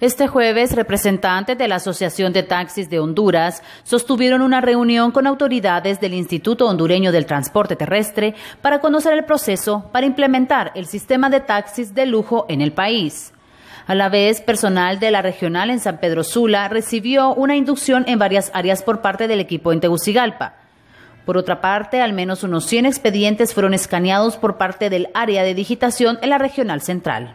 Este jueves, representantes de la Asociación de Taxis de Honduras sostuvieron una reunión con autoridades del Instituto Hondureño del Transporte Terrestre para conocer el proceso para implementar el sistema de taxis de lujo en el país. A la vez, personal de la regional en San Pedro Sula recibió una inducción en varias áreas por parte del equipo en Tegucigalpa. Por otra parte, al menos unos 100 expedientes fueron escaneados por parte del área de digitación en la regional central.